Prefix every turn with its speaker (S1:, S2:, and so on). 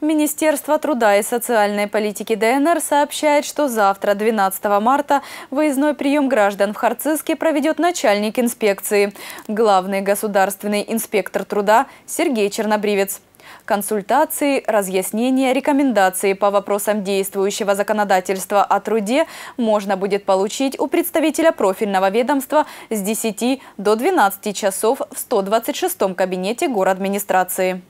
S1: Министерство труда и социальной политики ДНР сообщает, что завтра, 12 марта, выездной прием граждан в Харциске проведет начальник инспекции, главный государственный инспектор труда Сергей Чернобривец. Консультации, разъяснения, рекомендации по вопросам действующего законодательства о труде можно будет получить у представителя профильного ведомства с 10 до 12 часов в 126 кабинете администрации.